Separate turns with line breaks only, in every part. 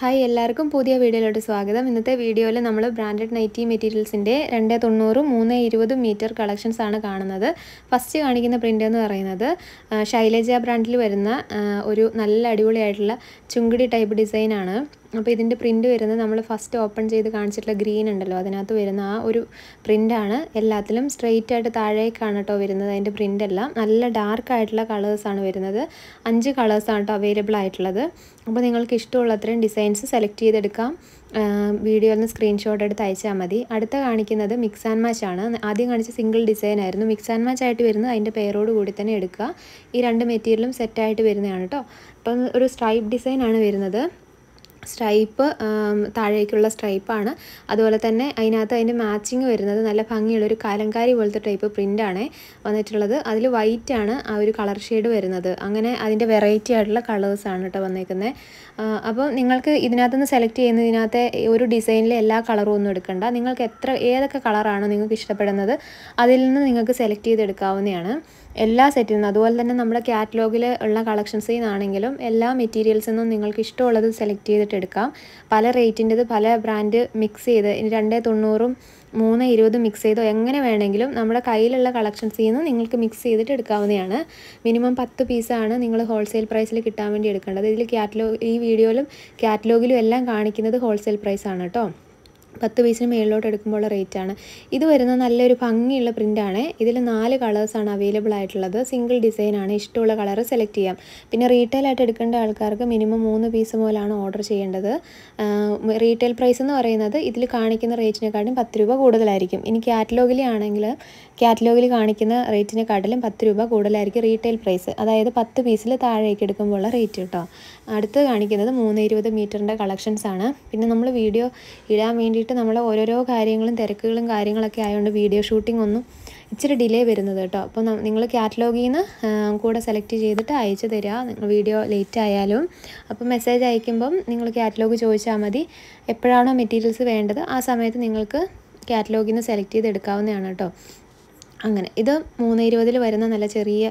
hi എല്ലാവർക്കും പുതിയ വീഡിയോയിലോട്ട് സ്വാഗതം ഇന്നത്തെ വീഡിയോയിൽ നമ്മൾ ബ്രാൻഡഡ് നൈറ്റി മെറ്റീരിയൽസിൻ്റെ രണ്ട് തൊണ്ണൂറ് മൂന്ന് ഇരുപത് മീറ്റർ കളക്ഷൻസ് ആണ് കാണുന്നത് ഫസ്റ്റ് കാണിക്കുന്ന പ്രിൻ്റ് എന്ന് പറയുന്നത് ശൈലജ ബ്രാൻഡിൽ വരുന്ന ഒരു നല്ല അടിപൊളിയായിട്ടുള്ള ചുങ്കിടി ടൈപ്പ് ഡിസൈനാണ് അപ്പോൾ ഇതിൻ്റെ പ്രിൻ്റ് വരുന്നത് നമ്മൾ ഫസ്റ്റ് ഓപ്പൺ ചെയ്ത് കാണിച്ചിട്ടുള്ള ഗ്രീൻ ഉണ്ടല്ലോ അതിനകത്ത് വരുന്ന ആ ഒരു പ്രിൻ്റാണ് എല്ലാത്തിലും സ്ട്രെയിറ്റ് ആയിട്ട് താഴേക്കാണ് കേട്ടോ വരുന്നത് അതിൻ്റെ പ്രിൻ്റ് എല്ലാം നല്ല ഡാർക്ക് ആയിട്ടുള്ള കളേഴ്സാണ് വരുന്നത് അഞ്ച് കളേഴ്സാണ് കേട്ടോ അവൈലബിൾ ആയിട്ടുള്ളത് അപ്പോൾ നിങ്ങൾക്ക് ഇഷ്ടമുള്ള അത്രയും ഡിസൈൻസ് സെലക്ട് ചെയ്തെടുക്കാം വീഡിയോയിൽ നിന്ന് സ്ക്രീൻഷോട്ട് എടുത്ത് അയച്ചാൽ മതി അടുത്ത കാണിക്കുന്നത് മിക്സ് ആൻഡ് മാച്ച് ആണ് ആദ്യം കാണിച്ച സിംഗിൾ ഡിസൈൻ ആയിരുന്നു മിക്സ് ആൻഡ് മാച്ച് ആയിട്ട് വരുന്നത് അതിൻ്റെ പേരോട് കൂടി തന്നെ എടുക്കുക ഈ രണ്ട് മെറ്റീരിയലും സെറ്റായിട്ട് വരുന്നതാണ് കേട്ടോ അപ്പം ഒരു സ്ട്രൈപ്പ് ഡിസൈൻ ആണ് വരുന്നത് സ്ട്രൈപ്പ് താഴേക്കുള്ള സ്ട്രൈപ്പാണ് അതുപോലെ തന്നെ അതിനകത്ത് അതിൻ്റെ മാച്ചിങ് വരുന്നത് നല്ല ഭംഗിയുള്ളൊരു കലങ്കാരി പോലത്തെ ടൈപ്പ് പ്രിൻ്റാണ് വന്നിട്ടുള്ളത് അതിൽ വൈറ്റ് ആണ് ആ ഒരു കളർ ഷെയ്ഡ് വരുന്നത് അങ്ങനെ അതിൻ്റെ വെറൈറ്റി ആയിട്ടുള്ള കളേഴ്സാണ് കേട്ടോ വന്നേക്കുന്നത് അപ്പോൾ നിങ്ങൾക്ക് ഇതിനകത്തുനിന്ന് സെലക്ട് ചെയ്യുന്നതിനകത്തെ ഒരു ഡിസൈനിലെ എല്ലാ കളറും ഒന്നും എടുക്കണ്ട നിങ്ങൾക്ക് എത്ര ഏതൊക്കെ കളറാണോ നിങ്ങൾക്ക് ഇഷ്ടപ്പെടുന്നത് അതിൽ നിന്ന് നിങ്ങൾക്ക് സെലക്ട് ചെയ്തെടുക്കാവുന്നതാണ് എല്ലാ സെറ്റിൽ നിന്നും അതുപോലെ തന്നെ നമ്മുടെ കാറ്റലോഗിൽ ഉള്ള കളക്ഷൻസിൽ നിന്നാണെങ്കിലും എല്ലാ മെറ്റീരിയൽസിൽ നിന്നും നിങ്ങൾക്ക് ഇഷ്ടമുള്ളത് സെലക്ട് ചെയ്തിട്ട് എടുക്കാം പല റേറ്റിൻ്റെത് പല ബ്രാൻഡ് മിക്സ് ചെയ്ത് രണ്ടേ തൊണ്ണൂറും മൂന്ന് ഇരുപതും മിക്സ് ചെയ്തോ എങ്ങനെ വേണമെങ്കിലും നമ്മുടെ കയ്യിലുള്ള കളക്ഷൻസിൽ നിന്ന് നിങ്ങൾക്ക് മിക്സ് ചെയ്തിട്ട് എടുക്കാവുന്നതാണ് മിനിമം പത്ത് പീസാണ് നിങ്ങൾ ഹോൾസെയിൽ പ്രൈസിൽ കിട്ടാൻ വേണ്ടി എടുക്കേണ്ടത് ഇതിൽ കാറ്റലോഗ് ഈ വീഡിയോയിലും കാറ്റലോഗിലും എല്ലാം കാണിക്കുന്നത് ഹോൾസെയിൽ പ്രൈസാണ് കേട്ടോ പത്ത് പീസിന് മുകളിലോട്ട് എടുക്കുമ്പോൾ റേറ്റാണ് ഇത് വരുന്ന നല്ലൊരു ഭംഗിയുള്ള പ്രിൻ്റാണ് ഇതിൽ നാല് കളേഴ്സാണ് അവൈലബിൾ ആയിട്ടുള്ളത് സിംഗിൾ ഡിസൈനാണ് ഇഷ്ടമുള്ള കളർ സെലക്ട് ചെയ്യാം പിന്നെ റീറ്റെയിൽ ആയിട്ട് എടുക്കേണ്ട ആൾക്കാർക്ക് മിനിമം മൂന്ന് പീസ് പോലാണ് ഓർഡർ ചെയ്യേണ്ടത് റീറ്റെയിൽ പ്രൈസ് എന്ന് പറയുന്നത് ഇതിൽ കാണിക്കുന്ന റേറ്റിനെക്കാട്ടും പത്ത് രൂപ കൂടുതലായിരിക്കും ഇനി കാറ്റലോഗിലാണെങ്കിൽ കാറ്റലോഗിൽ കാണിക്കുന്ന റേറ്റിന് കാട്ടിലും പത്ത് രൂപ കൂടുതലായിരിക്കും റീറ്റെയിൽ പ്രൈസ് അതായത് പത്ത് പീസിൽ താഴേക്ക് എടുക്കുമ്പോഴുള്ള റേറ്റ് കേട്ടോ അടുത്ത് കാണിക്കുന്നത് മൂന്ന് ഇരുപത് മീറ്ററിൻ്റെ കളക്ഷൻസ് ആണ് പിന്നെ നമ്മൾ വീഡിയോ ഇടാൻ വേണ്ടിയിട്ട് നമ്മൾ ഓരോരോ കാര്യങ്ങളും തിരക്കുകളും കാര്യങ്ങളൊക്കെ ആയതുകൊണ്ട് വീഡിയോ ഷൂട്ടിംഗ് ഒന്നും ഇച്ചിരി ഡിലേ വരുന്നത് കേട്ടോ അപ്പോൾ നിങ്ങൾ കാറ്റലോഗിൽ നിന്ന് കൂടെ സെലക്ട് ചെയ്തിട്ട് അയച്ചു തരിക നിങ്ങൾ വീഡിയോ ലേറ്റ് ആയാലും അപ്പോൾ മെസ്സേജ് അയക്കുമ്പം നിങ്ങൾ കാറ്റലോഗ് ചോദിച്ചാൽ മതി എപ്പോഴാണോ മെറ്റീരിയൽസ് വേണ്ടത് ആ സമയത്ത് നിങ്ങൾക്ക് കാറ്റലോഗിൽ നിന്ന് സെലക്ട് ചെയ്ത് എടുക്കാവുന്നതാണ് കേട്ടോ അങ്ങനെ ഇത് മൂന്ന് ഇരുപതിൽ വരുന്ന നല്ല ചെറിയ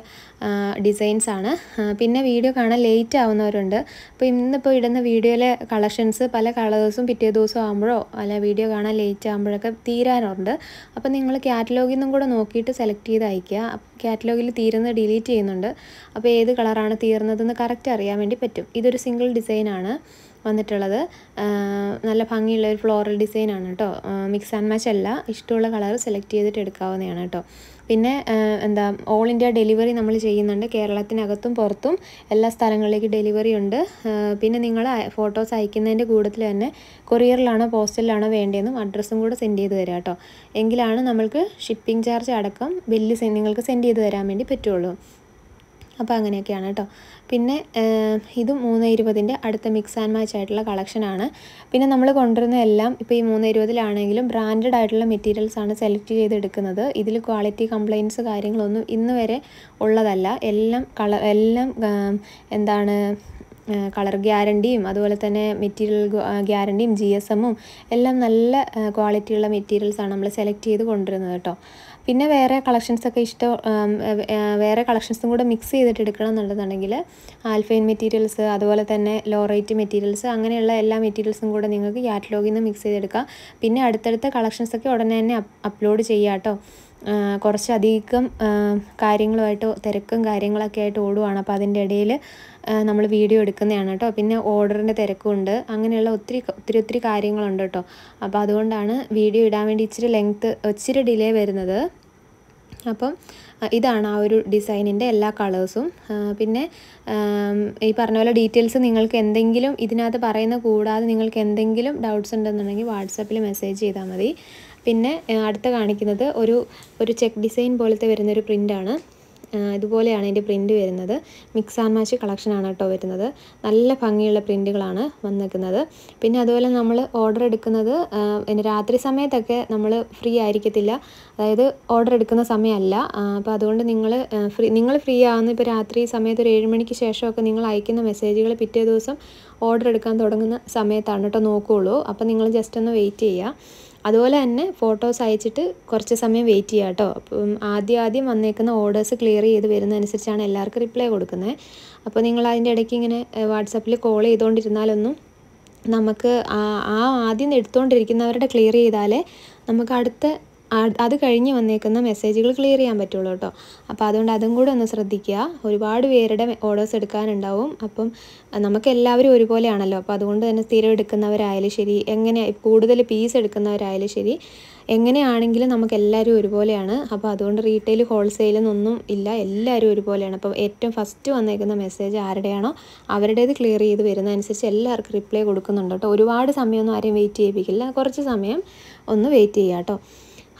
ഡിസൈൻസ് ആണ് പിന്നെ വീഡിയോ കാണാൻ ലേറ്റ് ആവുന്നവരുണ്ട് അപ്പോൾ ഇന്നിപ്പോൾ ഇടുന്ന വീഡിയോയിലെ കളക്ഷൻസ് പല കളേഴ്സും പിറ്റേ ദിവസം ആകുമ്പോഴോ അല്ല വീഡിയോ കാണാൻ ലേറ്റ് ആകുമ്പോഴൊക്കെ തീരാനുണ്ട് അപ്പോൾ നിങ്ങൾ കാറ്റലോഗിൽ നിന്നും കൂടെ നോക്കിയിട്ട് സെലക്ട് ചെയ്ത് അയയ്ക്കുക കാറ്റലോഗിൽ തീരുന്നത് ഡിലീറ്റ് ചെയ്യുന്നുണ്ട് അപ്പോൾ ഏത് കളറാണ് തീർന്നതെന്ന് കറക്റ്റ് അറിയാൻ വേണ്ടി പറ്റും ഇതൊരു സിംഗിൾ ഡിസൈനാണ് വന്നിട്ടുള്ളത് നല്ല ഭംഗിയുള്ള ഒരു ഫ്ലോറൽ ഡിസൈനാണ് കേട്ടോ മിക്സ് ആൻഡ് മാച്ച് അല്ല ഇഷ്ടമുള്ള കളർ സെലക്ട് ചെയ്തിട്ട് എടുക്കാവുന്നതാണ് കേട്ടോ പിന്നെ എന്താ ഓൾ ഇന്ത്യ ഡെലിവറി നമ്മൾ ചെയ്യുന്നുണ്ട് കേരളത്തിനകത്തും പുറത്തും എല്ലാ സ്ഥലങ്ങളിലേക്ക് ഡെലിവറി ഉണ്ട് പിന്നെ നിങ്ങൾ ഫോട്ടോസ് അയക്കുന്നതിൻ്റെ കൂടുതൽ തന്നെ കൊറിയറിലാണോ പോസ്റ്റലിലാണോ വേണ്ടതെന്നും അഡ്രസ്സും കൂടെ സെൻഡ് ചെയ്ത് തരാം കേട്ടോ എങ്കിലാണ് നമ്മൾക്ക് ഷിപ്പിംഗ് ചാർജ് അടക്കം ബില്ല് നിങ്ങൾക്ക് സെൻഡ് ചെയ്ത് തരാൻ വേണ്ടി പറ്റുള്ളൂ അപ്പോൾ അങ്ങനെയൊക്കെയാണ് കേട്ടോ പിന്നെ ഇത് മൂന്ന് ഇരുപതിൻ്റെ അടുത്ത മിക്സ് ആൻഡ് മാച്ച് ആയിട്ടുള്ള കളക്ഷനാണ് പിന്നെ നമ്മൾ കൊണ്ടുവരുന്ന എല്ലാം ഇപ്പോൾ ഈ മൂന്ന് ഇരുപതിലാണെങ്കിലും ബ്രാൻഡഡ് ആയിട്ടുള്ള മെറ്റീരിയൽസ് ആണ് സെലക്ട് ചെയ്തെടുക്കുന്നത് ഇതിൽ ക്വാളിറ്റി കംപ്ലയിൻസ് കാര്യങ്ങളൊന്നും ഇന്ന് വരെ ഉള്ളതല്ല എല്ലാം കളർ എല്ലാം എന്താണ് കളർ ഗ്യാരണ്ടിയും അതുപോലെ തന്നെ മെറ്റീരിയൽ ഗ്യാരണ്ടിയും ജി എസ് എമ്മും എല്ലാം നല്ല ക്വാളിറ്റിയുള്ള മെറ്റീരിയൽസാണ് നമ്മൾ സെലക്ട് ചെയ്ത് കൊണ്ടുവരുന്നത് കേട്ടോ പിന്നെ വേറെ കളക്ഷൻസൊക്കെ ഇഷ്ടം വേറെ കളക്ഷൻസും കൂടെ മിക്സ് ചെയ്തിട്ട് എടുക്കണം എന്നുള്ളതാണെങ്കിൽ ആൽഫൈൻ മെറ്റീരിയൽസ് അതുപോലെ തന്നെ ലോ റേറ്റ് മെറ്റീരിയൽസ് അങ്ങനെയുള്ള എല്ലാ മെറ്റീരിയൽസും കൂടെ നിങ്ങൾക്ക് യാറ്റ്ലോഗിൽ നിന്ന് മിക്സ് ചെയ്തെടുക്കാം പിന്നെ അടുത്തടുത്ത കളക്ഷൻസൊക്കെ ഉടനെ തന്നെ അപ്ലോഡ് ചെയ്യാം കേട്ടോ കുറച്ചധികം കാര്യങ്ങളുമായിട്ട് തിരക്കും കാര്യങ്ങളൊക്കെ ആയിട്ട് ഓടുവാണ് അപ്പോൾ അതിൻ്റെ ഇടയിൽ നമ്മൾ വീഡിയോ എടുക്കുന്നതാണ് കേട്ടോ പിന്നെ ഓർഡറിൻ്റെ തിരക്കുണ്ട് അങ്ങനെയുള്ള ഒത്തിരി ഒത്തിരി ഒത്തിരി കാര്യങ്ങളുണ്ട് കേട്ടോ അപ്പോൾ അതുകൊണ്ടാണ് വീഡിയോ ഇടാൻ വേണ്ടി ഇച്ചിരി ലെങ്ത്ത് ഒച്ചിരി ഡിലേ വരുന്നത് അപ്പം ഇതാണ് ആ ഒരു ഡിസൈനിൻ്റെ എല്ലാ കളേഴ്സും പിന്നെ ഈ പറഞ്ഞ പോലെ ഡീറ്റെയിൽസ് നിങ്ങൾക്ക് എന്തെങ്കിലും ഇതിനകത്ത് പറയുന്ന കൂടാതെ നിങ്ങൾക്ക് എന്തെങ്കിലും ഡൗട്ട്സ് ഉണ്ടെന്നുണ്ടെങ്കിൽ വാട്സപ്പിൽ മെസ്സേജ് ചെയ്താൽ മതി പിന്നെ അടുത്ത കാണിക്കുന്നത് ഒരു ഒരു ചെക്ക് ഡിസൈൻ പോലത്തെ വരുന്നൊരു പ്രിൻ്റാണ് ഇതുപോലെയാണ് എൻ്റെ പ്രിൻ്റ് വരുന്നത് മിക്സ് ആൻഡ് മാച്ച് കളക്ഷനാണ് കേട്ടോ വരുന്നത് നല്ല ഭംഗിയുള്ള പ്രിൻറ്റുകളാണ് വന്നിരിക്കുന്നത് പിന്നെ അതുപോലെ നമ്മൾ ഓർഡർ എടുക്കുന്നത് രാത്രി സമയത്തൊക്കെ നമ്മൾ ഫ്രീ ആയിരിക്കത്തില്ല അതായത് ഓർഡർ എടുക്കുന്ന സമയമല്ല അപ്പോൾ അതുകൊണ്ട് നിങ്ങൾ ഫ്രീ നിങ്ങൾ ഫ്രീ ആവുന്ന ഇപ്പോൾ രാത്രി സമയത്ത് ഒരു ഏഴ് മണിക്ക് ശേഷമൊക്കെ നിങ്ങൾ അയക്കുന്ന മെസ്സേജുകൾ പിറ്റേ ദിവസം ഓർഡർ എടുക്കാൻ തുടങ്ങുന്ന സമയത്താണ് കേട്ടോ നോക്കുകയുള്ളൂ അപ്പോൾ നിങ്ങൾ ജസ്റ്റ് ഒന്ന് വെയിറ്റ് ചെയ്യുക അതുപോലെ തന്നെ ഫോട്ടോസ് അയച്ചിട്ട് കുറച്ച് സമയം വെയിറ്റ് ചെയ്യുക കേട്ടോ അപ്പം ആദ്യം ആദ്യം വന്നേക്കുന്ന ഓർഡേഴ്സ് ക്ലിയർ ചെയ്ത് വരുന്നതനുസരിച്ചാണ് എല്ലാവർക്കും റിപ്ലൈ കൊടുക്കുന്നത് അപ്പോൾ നിങ്ങൾ അതിൻ്റെ ഇടയ്ക്ക് ഇങ്ങനെ വാട്സപ്പിൽ കോൾ ചെയ്തുകൊണ്ടിരുന്നാലൊന്നും നമുക്ക് ആ ആദ്യം എടുത്തുകൊണ്ടിരിക്കുന്നവരുടെ ക്ലിയർ ചെയ്താലേ നമുക്ക് അടുത്ത അത് കഴിഞ്ഞ് വന്നേക്കുന്ന മെസ്സേജുകൾ ക്ലിയർ ചെയ്യാൻ പറ്റുള്ളൂ കേട്ടോ അപ്പോൾ അതുകൊണ്ട് അതും കൂടെ ഒന്ന് ശ്രദ്ധിക്കുക ഒരുപാട് പേരുടെ ഓർഡേഴ്സ് എടുക്കാനുണ്ടാവും അപ്പം നമുക്ക് എല്ലാവരും ഒരുപോലെയാണല്ലോ അപ്പോൾ അതുകൊണ്ട് തന്നെ സ്ഥിരം എടുക്കുന്നവരായാലും ശരി എങ്ങനെ കൂടുതൽ പീസ് എടുക്കുന്നവരായാലും ശരി എങ്ങനെയാണെങ്കിലും നമുക്ക് എല്ലാവരും ഒരുപോലെയാണ് അപ്പോൾ അതുകൊണ്ട് റീറ്റെയിൽ ഹോൾസെയിൽ എന്നൊന്നും ഇല്ല എല്ലാവരും ഒരുപോലെയാണ് അപ്പോൾ ഏറ്റവും ഫസ്റ്റ് വന്നേക്കുന്ന മെസ്സേജ് ആരുടെയാണോ അവരുടേത് ക്ലിയർ ചെയ്ത് വരുന്നതനുസരിച്ച് എല്ലാവർക്കും റിപ്ലൈ കൊടുക്കുന്നുണ്ട് കേട്ടോ ഒരുപാട് സമയമൊന്നും ആരെയും വെയിറ്റ് ചെയ്യിപ്പിക്കില്ല കുറച്ച് സമയം ഒന്ന് വെയിറ്റ് ചെയ്യുക കേട്ടോ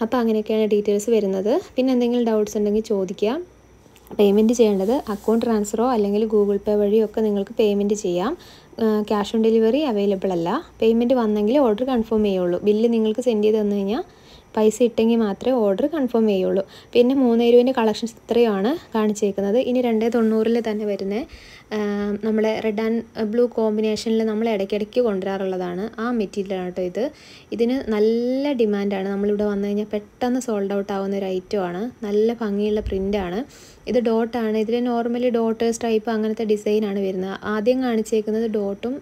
അപ്പോൾ അങ്ങനെയൊക്കെയാണ് ഡീറ്റെയിൽസ് വരുന്നത് പിന്നെ എന്തെങ്കിലും ഡൗട്ട്സ് ഉണ്ടെങ്കിൽ ചോദിക്കുക പേയ്മെൻറ്റ് ചെയ്യേണ്ടത് അക്കൗണ്ട് ട്രാൻസ്ഫറോ അല്ലെങ്കിൽ ഗൂഗിൾ പേ വഴിയോ ഒക്കെ നിങ്ങൾക്ക് പേയ്മെൻറ്റ് ചെയ്യാം ക്യാഷ് ഓൺ ഡെലിവറി അവൈലബിൾ അല്ല പേയ്മെൻറ്റ് വന്നെങ്കിൽ ഓർഡർ കൺഫേം ചെയ്യുള്ളൂ ബില്ല് നിങ്ങൾക്ക് സെൻഡ് ചെയ്ത് തന്നു കഴിഞ്ഞാൽ പൈസ ഇട്ടെങ്കിൽ മാത്രമേ ഓർഡർ കൺഫേം ചെയ്യുള്ളൂ പിന്നെ മൂന്നേരുവിൻ്റെ കളക്ഷൻസ് ഇത്രയുമാണ് കാണിച്ചേക്കുന്നത് ഇനി രണ്ടേ തൊണ്ണൂറിൽ തന്നെ വരുന്ന നമ്മളെ റെഡ് ആൻഡ് ബ്ലൂ കോമ്പിനേഷനിൽ നമ്മൾ ഇടയ്ക്കിടയ്ക്ക് കൊണ്ടുവരാറുള്ളതാണ് ആ മെറ്റീരിയലാണ് കേട്ടോ ഇത് ഇതിന് നല്ല ഡിമാൻഡാണ് നമ്മളിവിടെ വന്നു കഴിഞ്ഞാൽ പെട്ടെന്ന് സോൾഡ് ഔട്ട് ആവുന്ന ഒരു ഐറ്റമാണ് നല്ല ഭംഗിയുള്ള പ്രിൻ്റാണ് ഇത് ഡോട്ടാണ് ഇതിൽ നോർമലി ഡോട്ട് സ്ട്രൈപ്പ് അങ്ങനത്തെ ഡിസൈനാണ് വരുന്നത് ആദ്യം കാണിച്ചേക്കുന്നത് ഡോട്ടും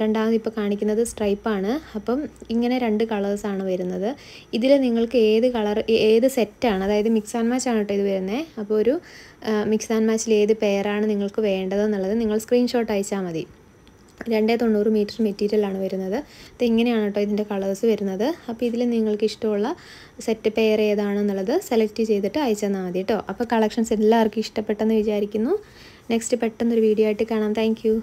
രണ്ടാമത് ഇപ്പോൾ കാണിക്കുന്നത് സ്ട്രൈപ്പാണ് അപ്പം ഇങ്ങനെ രണ്ട് കളേഴ്സാണ് വരുന്നത് ഇതിൽ നിങ്ങൾക്ക് ഏത് കളർ ഏത് സെറ്റാണ് അതായത് മിക്സ് ആൻഡ് മാച്ച് ആണ് കേട്ടോ ഇത് വരുന്നത് അപ്പോൾ ഒരു മിക്സ് ആൻഡ് മാച്ചിൽ ഏത് പെയറാണ് നിങ്ങൾക്ക് വേണ്ടതെന്നുള്ളത് നിങ്ങൾ സ്ക്രീൻഷോട്ട് അയച്ചാൽ മതി രണ്ടേ തൊണ്ണൂറ് മീറ്റർ മെറ്റീരിയലാണ് വരുന്നത് അത് ഇങ്ങനെയാണ് കേട്ടോ ഇതിൻ്റെ കളേഴ്സ് വരുന്നത് അപ്പോൾ ഇതിൽ നിങ്ങൾക്ക് ഇഷ്ടമുള്ള സെറ്റ് പെയർ ഏതാണെന്നുള്ളത് സെലക്ട് ചെയ്തിട്ട് അയച്ചാൽ തന്നാൽ മതി കേട്ടോ അപ്പോൾ കളക്ഷൻസ് എല്ലാവർക്കും ഇഷ്ടപ്പെട്ടെന്ന് വിചാരിക്കുന്നു നെക്സ്റ്റ് പെട്ടെന്നൊരു വീഡിയോ ആയിട്ട് കാണാം താങ്ക്